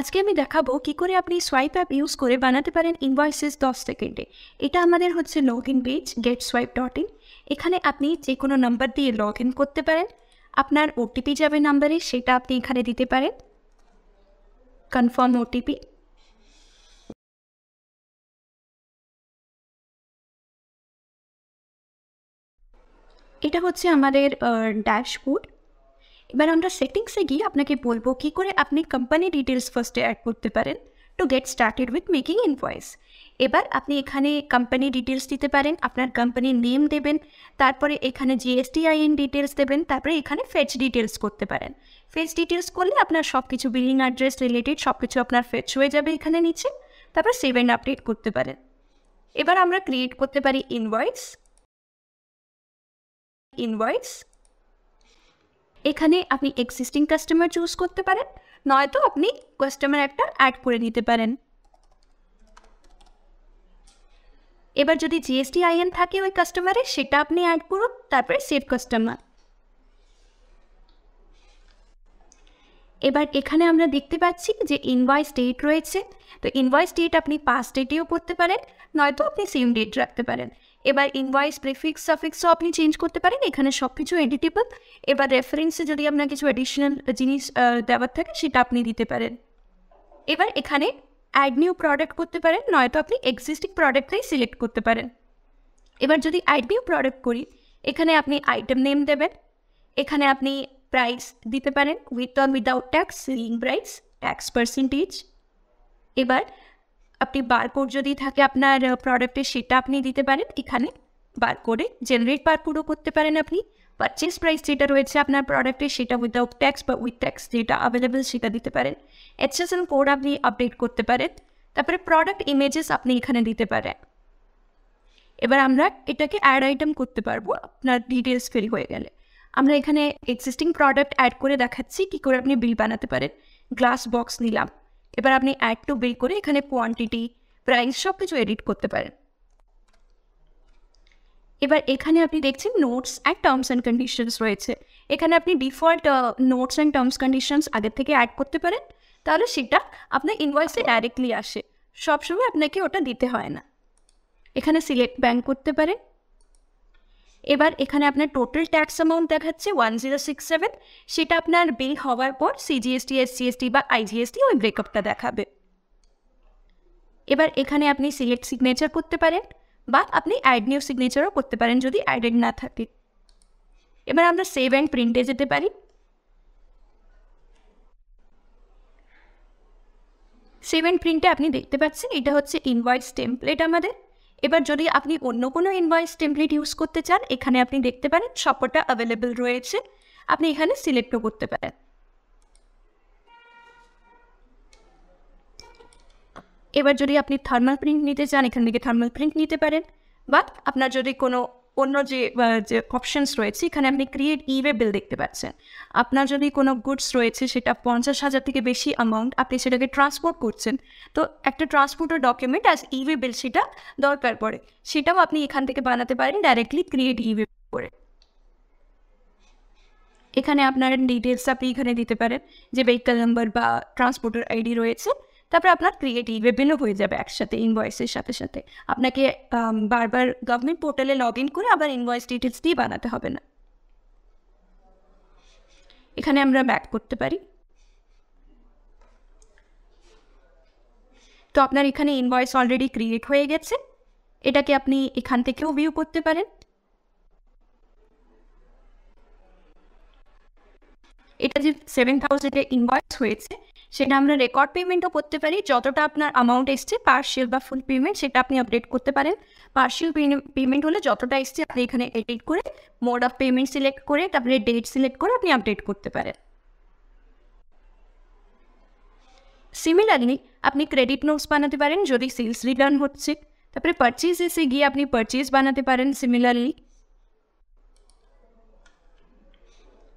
আজকে আমি দেখাবো কি করে আপনি সোয়াইপ অ্যাপ ইউজ করে বানাতে পারেন ইনভয়েসেস দশ সেকেন্ডে এটা আমাদের হচ্ছে log in page get swipe dot in এখানে আপনি যে কোনো নাম্বার দিয়ে লগ ইন করতে পারেন আপনার ওটিপি যাবে নাম্বারে সেটা আপনি এখানে দিতে পারেন কনফার্ম ওটিপি এটা হচ্ছে আমাদের ড্যাশবোর্ড এবার আমরা সেটিংসে গিয়ে আপনাকে বলবো কি করে আপনি কোম্পানি ডিটেলস ফার্স্টে অ্যাড করতে পারেন to get started with making invoice এবার আপনি এখানে কোম্পানি ডিটেলস দিতে পারেন আপনার কোম্পানির নেম দেবেন তারপরে এখানে জিএসটিআইএন ডিটেলস দেবেন তারপরে এখানে ফেচ ডিটেলস করতে পারেন ফেচ ডিটেলস করলে আপনার সব কিছু বিলিং অ্যাড্রেস রিলেটেড সব কিছু আপনার ফেচ হয়ে যাবে এখানে নিচে তারপর সেভ অ্যান্ড আপডেট করতে পারেন এবার আমরা ক্রিয়েট করতে পারি ইনভয়েস ইনভয়েস এখানে আপনি এক্সিস্টিং কাস্টমার চুজ করতে পারেন নয়তো আপনি কাস্টমার একটা অ্যাড করে দিতে পারেন এবার যদি জিএসটি আইএন থাকে ওই কাস্টমারে সেটা আপনি অ্যাড করুন তারপরে সেভ কাস্টমার এবার এখানে আমরা দেখতে পাচ্ছি যে ইনভয়েস ডেট রয়েছে তো ইনভয়েস ডেট আপনি পাস ডেটেও করতে পারেন নয়তো আপনি সেম ডেট রাখতে পারেন এবার ইনভয়েস প্রিফিক্স সাফিক্সও আপনি চেঞ্জ করতে পারেন এখানে সব কিছু এডিটেবল এবার রেফারেন্সে যদি আপনার কিছু অ্যাডিশনাল জিনিস দেওয়ার থাকে সেটা আপনি দিতে পারেন এবার এখানে অ্যাড নিউ প্রোডাক্ট করতে পারেন নয়তো আপনি এক্সিস্টিং প্রোডাক্টটাই সিলেক্ট করতে পারেন এবার যদি অ্যাড নিউ প্রোডাক্ট করি এখানে আপনি আইটেম নেম দেবেন এখানে আপনি প্রাইস দিতে পারেন with on without tax selling price tax percentage এবার আপনি বারকোড যদি থাকে আপনার প্রোডাক্টে সেটা আপনি দিতে পারেন এখানে বার বারকোডে জেনারেট বারকোডও করতে পারেন আপনি পারচেস প্রাইস যেটা রয়েছে আপনার প্রোডাক্টে সেটা উইদাউট ট্যাক্স বা উইথ ট্যাক্স যেটা অ্যাভেলেবেল সেটা দিতে পারেন এন কোড আপনি আপডেট করতে পারেন তারপরে প্রোডাক্ট ইমেজেস আপনি এখানে দিতে পারেন এবার আমরা এটাকে অ্যাড আইটেম করতে পারবো আপনার ডিটেলস ফিল হয়ে গেলে আমরা এখানে এক্সিস্টিং প্রোডাক্ট অ্যাড করে দেখাচ্ছি কী করে আপনি বিল বানাতে পারেন গ্লাস বক্স নিলাম এবার আপনি অ্যাড টু বিল করে এখানে কোয়ান্টিটি প্রাইস সব কিছু এডিট করতে পারেন এবার এখানে আপনি দেখছেন notes and terms and conditions রয়েছে এখানে আপনি default notes and terms conditions আগের থেকে অ্যাড করতে পারেন তাহলে সেটা আপনার ইনভয়েসে ডাইরেক্টলি আসে সবসময় আপনাকে ওটা দিতে হয় না এখানে সিলেক্ট ব্যাঙ্ক করতে পারেন এবার এখানে আপনার টোটাল ট্যাক্স অ্যামাউন্ট দেখাচ্ছে ওয়ান জিরো সিক্স সেভেন সেটা আপনার বিল হওয়ার পর সিজিএসটি এসসিএসটি বা আইজিএসটি ওই ব্রেকআপটা দেখাবে এবার এখানে আপনি সিলেক্ট সিগনেচার করতে পারেন বা আপনি অ্যাড নিউ সিগনেচারও করতে পারেন যদি অ্যাডেড না থাকে এবার আমরা সেভ অ্যান্ড প্রিন্টে যেতে পারি সেভ অ্যান্ড প্রিন্টে আপনি দেখতে পাচ্ছেন এটা হচ্ছে ইনভয়েস টেমপ্লেট আমাদের এবার যদি আপনি অন্য কোনো ইনভয়েস টেমপ্লেট ইউজ করতে চান এখানে আপনি দেখতে পারেন সবটা অ্যাভেলেবেল রয়েছে আপনি এখানে সিলেক্টও করতে পারেন এবার যদি আপনি থার্মাল প্রিন্ট নিতে চান এখান থেকে থার্মাল প্রিন্ট নিতে পারেন বা আপনার যদি কোনো অন্য যে যে অপশনস রয়েছে এখানে আপনি ক্রিয়েট ইভে বিল দেখতে পাচ্ছেন আপনার যদি কোনো গুডস রয়েছে সেটা পঞ্চাশ হাজার থেকে বেশি অ্যামাউন্ট আপনি সেটাকে ট্রান্সপোর্ট করছেন তো একটা ট্রান্সপোর্টের ডকুমেন্ট অ্যাজ ইভে বিল সেটা দরকার পড়ে সেটাও আপনি এখান থেকে বানাতে পারেন ডাইরেক্টলি ক্রিয়েট ইওয়ে করে এখানে আপনার ডিটেলস আপনি এখানে দিতে পারেন যে ভেহিকল নাম্বার বা ট্রান্সপোর্টার আইডি রয়েছে তারপরে আপনার ক্রিয়েটিভ বিভিন্ন হয়ে যাবে একসাথে ইনভয়েসের সাথে সাথে আপনাকে বারবার গভর্নমেন্ট পোর্টালে লগ ইন করে আবার ইনভয়েস ডিটেলস দিয়ে বানাতে হবে না এখানে আমরা ব্যাক করতে পারি তো আপনার এখানে ইনভয়েস অলরেডি ক্রিয়েট হয়ে গেছে এটাকে আপনি এখান থেকেও ভিউ করতে পারেন এটা যে সেভেন থাউজেন্ডে ইনভয়েস হয়েছে সেটা আমরা রেকর্ড পেমেন্টও করতে পারি যতটা আপনার অ্যামাউন্ট এসছে পার্সিয়াল বা ফুল পেমেন্ট সেটা আপনি আপডেট করতে পারেন পার্সিয়াল পেমেন্ট হলে যতটা এসছে আপনি এখানে এডিট করে মোড অফ পেমেন্ট সিলেক্ট করে তারপরে ডেট সিলেক্ট করে আপনি আপডেট করতে পারেন সিমিলারলি আপনি ক্রেডিট নোটস বানাতে পারেন যদি সেলস রিটার্ন হচ্ছে তারপরে পারচেজ এসে গিয়ে আপনি পারচেজ বানাতে পারেন সিমিলারলি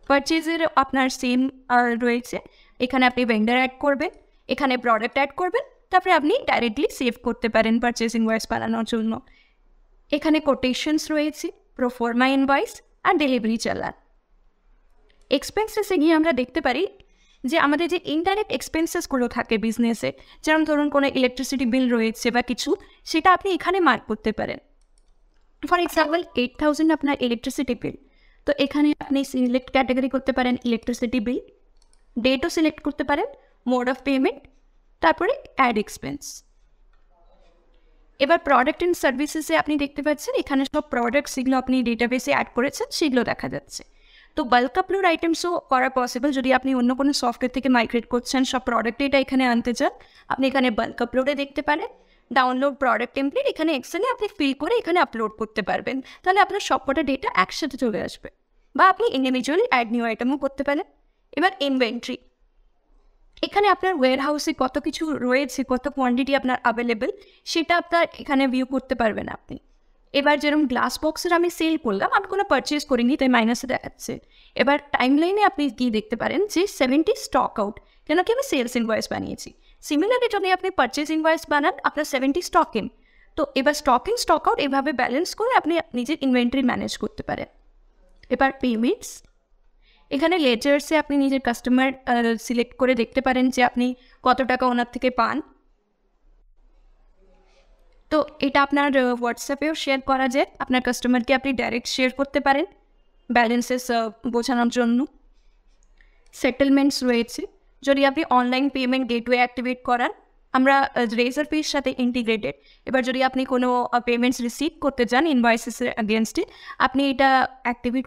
পারচেজের আপনার সেম রয়েছে এখানে আপনি ভেন্ডার অ্যাড করবেন এখানে প্রোডাক্ট অ্যাড করবেন তারপরে আপনি ডাইরেক্টলি সেভ করতে পারেন পারচেসিং ওয়াইস বানানোর জন্য এখানে কোটেশনস রয়েছে প্রোফর্মা ইনভয়েস আর ডেলিভারি চালান এক্সপেন্সেসে গিয়ে আমরা দেখতে পারি যে আমাদের যে ইনডাইরেক্ট এক্সপেন্সেসগুলো থাকে বিজনেসে যেমন ধরুন কোনো ইলেকট্রিসিটি বিল রয়েছে বা কিছু সেটা আপনি এখানে মার্ক করতে পারেন ফর এক্সাম্পল এইট থাউজেন্ড আপনার ইলেকট্রিসিটি বিল তো এখানে আপনি সিলেক্ট ক্যাটাগরি করতে পারেন ইলেকট্রিসিটি বিল ডেটও সিলেক্ট করতে পারেন মোড অফ পেমেন্ট তারপরে অ্যাড এক্সপেন্স এবার প্রোডাক্ট অ্যান্ড সার্ভিসেসে আপনি দেখতে পাচ্ছেন এখানে সব প্রোডাক্ট সেগুলো আপনি ডেটাবেসে অ্যাড করেছেন সেগুলো দেখা যাচ্ছে তো বাল্ক আপলোড আইটেমসও করা পসিবল যদি আপনি অন্য কোনো সফটওয়্যার থেকে মাইগ্রেট করছেন সব প্রোডাক্ট ডেটা এখানে আনতে চান আপনি এখানে বাল্ক আপলোডে দেখতে পারেন ডাউনলোড প্রোডাক্ট টেমপ্লেট এখানে এক্সেলে আপনি ফিল করে এখানে আপলোড করতে পারবেন তাহলে আপনার সবকটা ডেটা একসাথে চলে আসবে বা আপনি ইন্ডিভিজুয়ালি অ্যাড নিউ আইটেমও করতে পারেন এবার ইনভেন্ট্রি এখানে আপনার ওয়ার হাউসে কত কিছু রয়েছে কত কোয়ান্টিটি আপনার অ্যাভেলেবেল সেটা আপনার এখানে ভিউ করতে পারবেন আপনি এবার যেরকম গ্লাস বক্সের আমি সেল করলাম আমি কোনো পারচেস করিনি তাই মাইনাসে দেখাচ্ছে এবার টাইম লাইনে আপনি গিয়ে দেখতে পারেন যে সেভেন্টি স্টক আউট কেন কি আমি সেলস ইনভয়েস বানিয়েছি সিমিলারলি যদি আপনি পারচেস ইনভয়েস বানান আপনার সেভেন্টি স্টক ইন তো এবার স্টক ইন স্টক আউট এভাবে ব্যালেন্স করে আপনি নিজের ইনভেন্টারি ম্যানেজ করতে পারেন এবার পেমেন্টস এখানে লেটার্সে আপনি নিজের কাস্টমার সিলেক্ট করে দেখতে পারেন যে আপনি কত টাকা ওনার থেকে পান তো এটা আপনার হোয়াটসঅ্যাপেও শেয়ার করা যায় আপনার কাস্টমারকে আপনি ডাইরেক্ট শেয়ার করতে পারেন ব্যালেন্সেস বোঝানোর জন্য সেটেলমেন্টস রয়েছে যদি আপনি অনলাইন পেমেন্ট গেটওয়ে অ্যাক্টিভেট করান আমরা রেজার পির সাথে ইন্টিগ্রেটেড এবার যদি আপনি কোনো পেমেন্টস রিসিভ করতে চান ইনভয়েসেসের অ্যাগেনস্টে আপনি এটা অ্যাক্টিভেট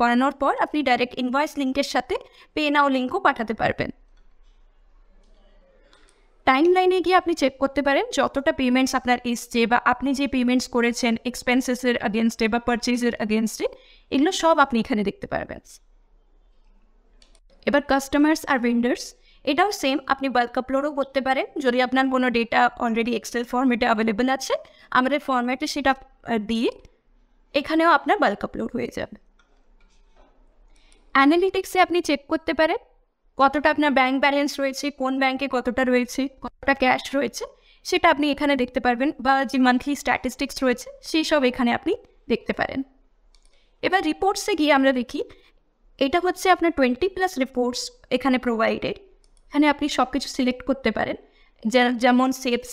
করানোর পর আপনি ডাইরেক্ট ইনভয়েস লিঙ্কের সাথে পে নাও লিঙ্কও পাঠাতে পারবেন টাইম লাইনে গিয়ে আপনি চেক করতে পারেন যতটা পেমেন্টস আপনার এসছে বা আপনি যে পেমেন্টস করেছেন এক্সপেন্সেসের আগেনস্টে বা পারচেজের আগেনস্টে এগুলো সব আপনি এখানে দেখতে পারবেন এবার কাস্টমার্স আর ভেন্ডার্স এটাও সেম আপনি বাল্ক আপলোডও করতে পারেন যদি আপনার কোনো ডেটা অলরেডি এক্সেল ফর্মেটে অ্যাভেলেবেল আছে আমাদের ফর্মেটে সেটা দিয়ে এখানেও আপনার বাল্ক আপলোড হয়ে যাবে অ্যানালিটিক্সে আপনি চেক করতে পারেন কতটা আপনার ব্যাঙ্ক ব্যালেন্স রয়েছে কোন ব্যাঙ্কে কতটা রয়েছে কতটা ক্যাশ রয়েছে সেটা আপনি এখানে দেখতে পারবেন বা যে মান্থলি স্ট্যাটিস্টিক্স রয়েছে সেই সব এখানে আপনি দেখতে পারেন এবার রিপোর্টসে গিয়ে আমরা দেখি এটা হচ্ছে আপনার টোয়েন্টি প্লাস রিপোর্টস এখানে প্রোভাইডেড এখানে আপনি সব কিছু সিলেক্ট করতে পারেন যেমন সেপস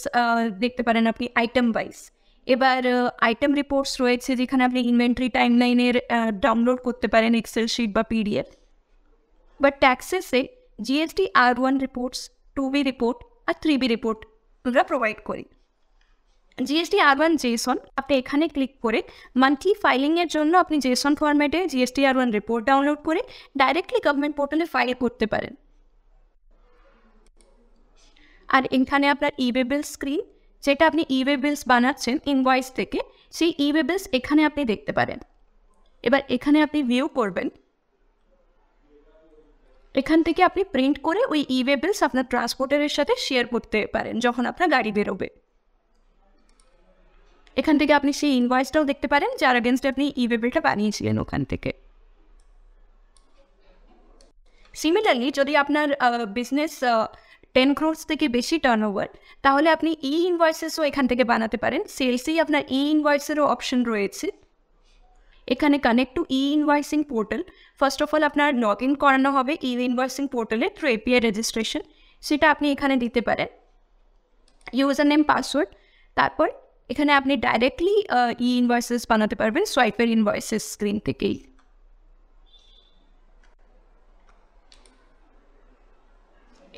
দেখতে পারেন আপনি আইটেম ওয়াইজ এবার আইটেম রিপোর্টস রয়েছে যেখানে আপনি ইনভেন্টরি টাইমলাইনের ডাউনলোড করতে পারেন এক্সেল শিট বা পিডিএফ বাট ট্যাক্সেসে GST R one reports two B report আর থ্রি বি রিপোর্ট আমরা প্রোভাইড করি জিএসটি আর ওয়ান জেসন আপনি এখানে ক্লিক করে মান্থলি ফাইলিংয়ের জন্য আপনি জেসন ফরম্যাটে GST R one report download করে ডাইরেক্টলি গভর্নমেন্ট পোর্টালে ফাইল করতে পারেন আর এখানে আপনার ইবে বিল স্ক্রিন যেটা আপনি ইবে বিলস বানাচ্ছেন ইনভয়েস থেকে সেই ইবে বিলস এখানে আপনি দেখতে পারেন এবার এখানে আপনি ভিউ করবেন এখান থেকে আপনি প্রিন্ট করে ওই ইবে বিলস আপনার ট্রান্সপোর্টারের সাথে শেয়ার করতে পারেন যখন আপনার গাড়ি বেরোবে এখান থেকে আপনি সেই ইনভয়েসটাও দেখতে পারেন যার আগেনস্টে আপনি ইবে বিলটা বানিয়েছিলেন ওখান থেকে সিমিলারলি যদি আপনার বিজনেস টেন ক্রোর্স থেকে বেশি টার্ন ওভার তাহলে আপনি ই ইনভয়েসেসও এখান থেকে বানাতে পারেন সেলসেই আপনার ই ইনভয়েসেরও অপশন রয়েছে এখানে connect to E invoicing portal first of all আপনার লগ ইন করানো হবে ই ইনভয়েসিং পোর্টালে থ্রু এপিআই রেজিস্ট্রেশন সেটা আপনি এখানে দিতে পারেন ইউজার নেম পাসওয়ার্ড তারপর এখানে আপনি ডাইরেক্টলি ই ইনভয়েসেস বানাতে পারবেন সোয়াইপের ইনভয়েসেস স্ক্রিন থেকেই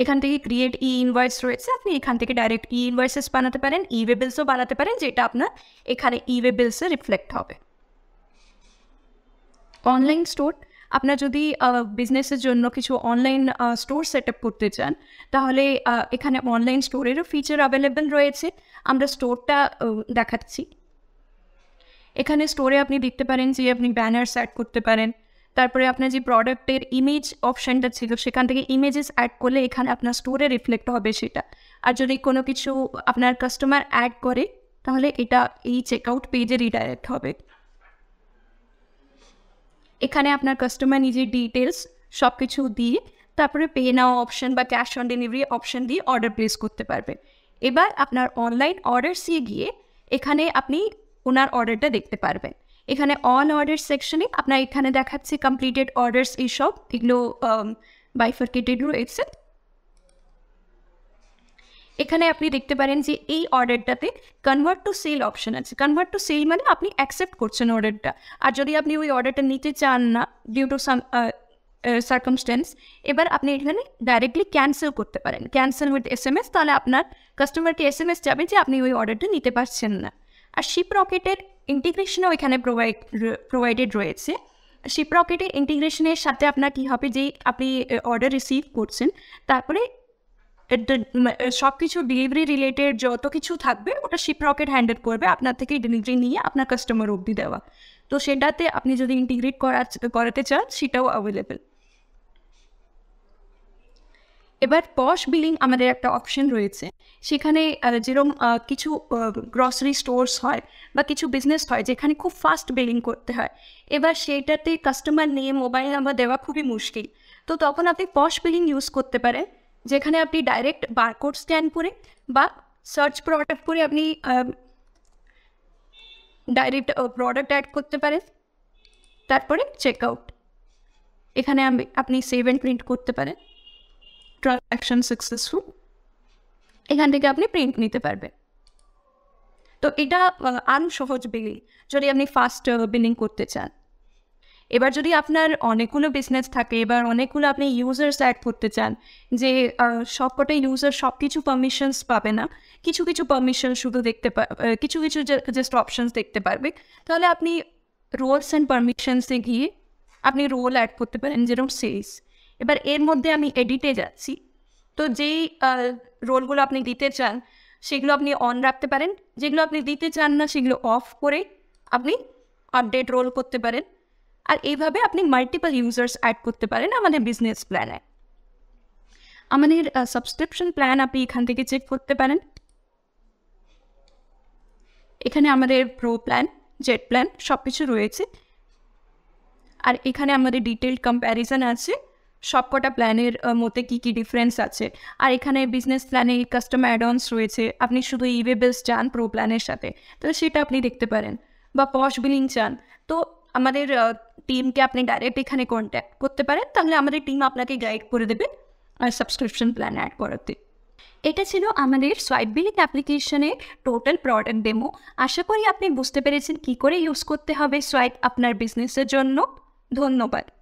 এখান থেকে ক্রিয়েট ই ইনভয়েস রয়েছে আপনি এখান থেকে ডাইরেক্ট ই ইনভয়েসেস বানাতে পারেন ই e ওয়েবিলসও বানাতে পারেন যেটা আপনার এখানে ই ওয়েবিলসে রিফ্লেক্ট হবে অনলাইন স্টোর আপনার যদি বিজনেসের জন্য কিছু অনলাইন স্টোর সেট আপ করতে চান তাহলে এখানে অনলাইন স্টোরেরও ফিচার অ্যাভেলেবেল রয়েছে আমরা স্টোরটা দেখাচ্ছি এখানে স্টোরে আপনি দেখতে পারেন যে আপনি ব্যানার্স অ্যাড করতে পারেন তারপরে আপনার যে প্রোডাক্টের ইমেজ অপশানটা ছিল সেখান থেকে ইমেজেস অ্যাড করলে এখানে আপনার স্টোরে রিফ্লেক্ট হবে সেটা আর যদি কোনো কিছু আপনার কাস্টমার অ্যাড করে তাহলে এটা এই চেকআউট পেজে রিডাইরেক্ট হবে এখানে আপনার কাস্টমার নিজের ডিটেলস সব কিছু দিয়ে তারপরে পে নাও অপশন বা ক্যাশ অন ডেলিভারি অপশন দিয়ে অর্ডার প্লেস করতে পারবে এবার আপনার অনলাইন অর্ডার সিয়ে গিয়ে এখানে আপনি ওনার অর্ডারটা দেখতে পারবেন এখানে অল অর্ডার সেকশনে আপনার এখানে দেখাচ্ছে কমপ্লিটেড অর্ডার্স এইসব এগুলো বাইফার্কেটেড রয়েছে এখানে আপনি দেখতে পারেন যে এই অর্ডারটাতে কনভার্ট টু সেল অপশন আছে কনভার্ট টু সেল মানে আপনি অ্যাকসেপ্ট করছেন অর্ডারটা আর যদি আপনি ওই অর্ডারটা নিতে চান না ডিউ টু সাম সার্কামস্টেন্স এবার আপনি এখানে ডাইরেক্টলি ক্যান্সেল করতে পারেন cancel with S M S তাহলে আপনার কাস্টমারকে এস এম এস যাবে যে আপনি ওই অর্ডারটা নিতে পারছেন না আর শিপ রকেটের ইন্টিগ্রেশনও এখানে প্রোভাইড প্রোভাইডেড রয়েছে শিপ রকেটের ইন্টিগ্রেশনের সাথে আপনার কী হবে যে আপনি অর্ডার রিসিভ করছেন তারপরে সব কিছু ডেলিভারি রিলেটেড যত কিছু থাকবে ওটা শিপ রকেট হ্যান্ডেল করবে আপনার থেকে ডেলিভারি নিয়ে আপনার কাস্টমার অবধি দেওয়া তো সেটাতে আপনি যদি ইন্টিগ্রেট করা করাতে চান সেটাও অ্যাভেলেবেল এবার পশ বিলিং আমাদের একটা অপশন রয়েছে সেখানে যেরকম কিছু গ্রসারি স্টোর্স হয় বা কিছু বিজনেস হয় যেখানে খুব ফাস্ট বিলিং করতে হয় এবার সেইটাতে কাস্টমার নিয়ে মোবাইল নাম্বার দেওয়া খুবই মুশকিল তো তখন আপনি পশ বিলিং ইউজ করতে পারেন যেখানে আপনি ডাইরেক্ট বারকোড স্ক্যান করে বা সার্চ প্রোডাক্ট করে আপনি ডাইরেক্ট প্রোডাক্ট অ্যাড করতে পারেন তারপরে চেক আউট এখানে আপনি সেভ অ্যান্ড প্রিন্ট করতে পারেন ট্রানজাকশন সাকসেসফুল এখান থেকে আপনি প্রিন্ট নিতে পারবেন তো এটা আরও সহজ বিলি যদি আপনি ফাস্ট বিলিং করতে চান এবার যদি আপনার অনেকগুলো বিজনেস থাকে এবার অনেকগুলো আপনি ইউজার্স অ্যাড করতে চান যে সবকটা ইউজার সব কিছু পারমিশনস পাবে না কিছু কিছু পারমিশন শুধু দেখতে কিছু কিছু জাস্ট অপশনস দেখতে পারবে তাহলে আপনি রোলস অ্যান্ড পারমিশনসে গিয়ে আপনি রোল অ্যাড করতে পারেন যেরকম সেলস এবার এর মধ্যে আমি এডিটে যাচ্ছি তো যেই রোলগুলো আপনি দিতে চান সেগুলো আপনি অন রাখতে পারেন যেগুলো আপনি দিতে চান না সেগুলো অফ করে আপনি আপডেট রোল করতে পারেন আর এইভাবে আপনি মাল্টিপল ইউজার্স অ্যাড করতে পারেন আমাদের বিজনেস প্ল্যানে আমাদের সাবস্ক্রিপশন প্ল্যান আপনি এখান থেকে চেক করতে পারেন এখানে আমাদের প্রো প্ল্যান জেট প্ল্যান সব কিছু রয়েছে আর এখানে আমাদের ডিটেলড কম্প্যারিজন আছে সবকটা প্ল্যানের মধ্যে কী কী ডিফারেন্স আছে আর এখানে বিজনেস প্ল্যানে কাস্টম অ্যাডন্স রয়েছে আপনি শুধু ইভেবেলস চান প্রো প্ল্যানের সাথে তো সেটা আপনি দেখতে পারেন বা পশ বিলিং চান তো আমাদের টিমকে আপনি ডাইরেক্ট এখানে কন্ট্যাক্ট করতে পারেন তাহলে আমাদের টিম আপনাকে গাইড করে দেবে আর সাবস্ক্রিপশন প্ল্যান অ্যাড করাতে এটা ছিল আমাদের সোয়াইপ বিলিং অ্যাপ্লিকেশনে টোটাল প্রোডাক্ট ডেমো আশা করি আপনি বুঝতে পেরেছেন কি করে ইউজ করতে হবে সোয়াইপ আপনার বিজনেসের জন্য ধন্যবাদ